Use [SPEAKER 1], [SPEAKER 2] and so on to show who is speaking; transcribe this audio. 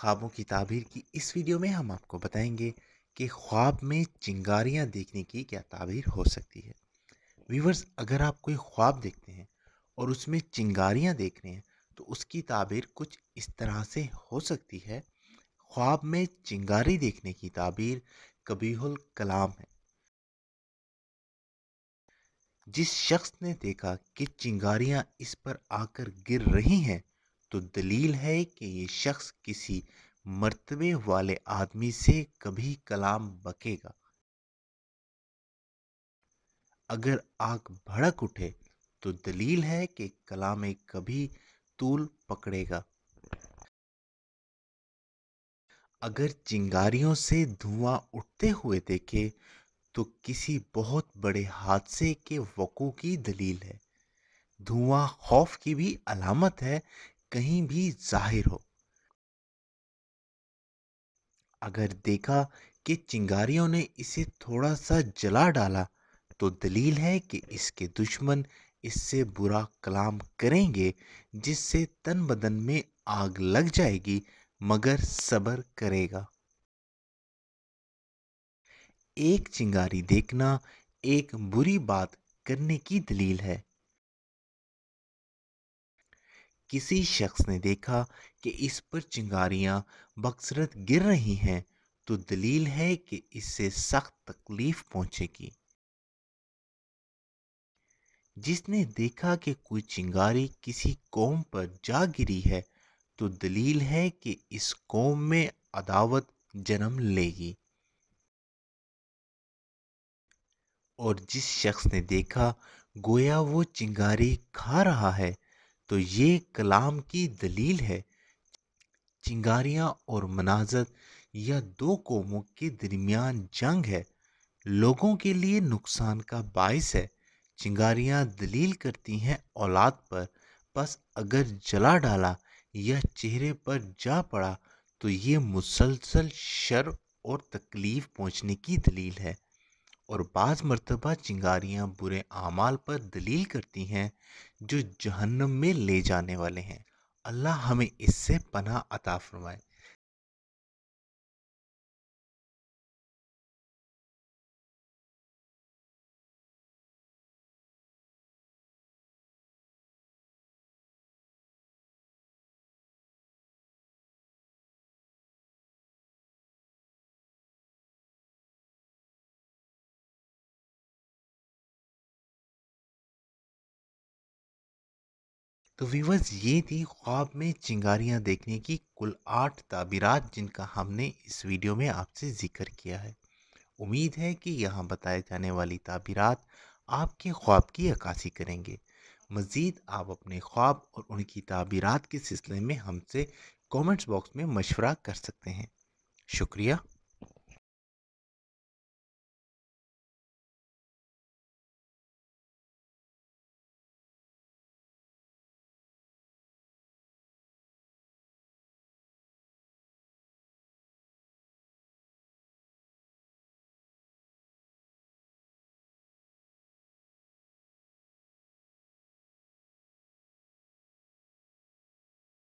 [SPEAKER 1] ख्वाबों की ताबीर की इस वीडियो में हम आपको बताएंगे कि ख्वाब में चिंगारियाँ देखने की क्या ताबीर हो सकती है व्यूवर्स अगर आप कोई ख्वाब देखते हैं और उसमें चिंगारियाँ देख रहे हैं तो उसकी ताबीर कुछ इस तरह से हो सकती है ख्वाब में चिंगारी देखने की ताबीर कबीहुल कलाम है जिस शख्स ने देखा कि चिंगारियाँ इस पर आकर गिर रही हैं तो दलील है कि ये शख्स किसी मर्तबे वाले आदमी से कभी कलाम बकेगा अगर आग भड़क उठे तो दलील है कि कलाम कभी तूल पकड़ेगा अगर चिंगारियों से धुआं उठते हुए देखे तो किसी बहुत बड़े हादसे के वक़ू की दलील है धुआं खौफ की भी अलामत है कहीं भी जाहिर हो अगर देखा कि चिंगारियों ने इसे थोड़ा सा जला डाला तो दलील है कि इसके दुश्मन इससे बुरा कलाम करेंगे जिससे तन बदन में आग लग जाएगी मगर सबर करेगा एक चिंगारी देखना एक बुरी बात करने की दलील है किसी शख्स ने देखा कि इस पर चिंगारियाँ बक्सरत गिर रही हैं तो दलील है कि इससे सख्त तकलीफ पहुंचेगी जिसने देखा कि कोई चिंगारी किसी कौम पर जा गिरी है तो दलील है कि इस कौम में अदावत जन्म लेगी और जिस शख्स ने देखा गोया वो चिंगारी खा रहा है तो ये कलाम की दलील है चिंगारियाँ और मनाजत यह दो कौमों के दरमियान जंग है लोगों के लिए नुकसान का बायस है चिंगारियाँ दलील करती हैं औलाद पर बस अगर जला डाला या चेहरे पर जा पड़ा तो ये मुसलसल शर और तकलीफ़ पहुँचने की दलील है और बाज़ मरतबा चिंगारियाँ बुरे आमाल पर दलील करती हैं जो जहन्नम में ले जाने वाले हैं अल्लाह हमें इससे पनाह अता फरमाए तो व्यूवर्स ये थी ख्वाब में चिंगारियाँ देखने की कुल आठ ताबीरात जिनका हमने इस वीडियो में आपसे ज़िक्र किया है उम्मीद है कि यहाँ बताए जाने वाली ताबीरात आपके ख्वाब की अक्सी करेंगे मज़ीद आप अपने ख्वाब और उनकी ताबीरात के सिलसिले में हमसे कमेंट्स बॉक्स में मशवरा कर सकते हैं शुक्रिया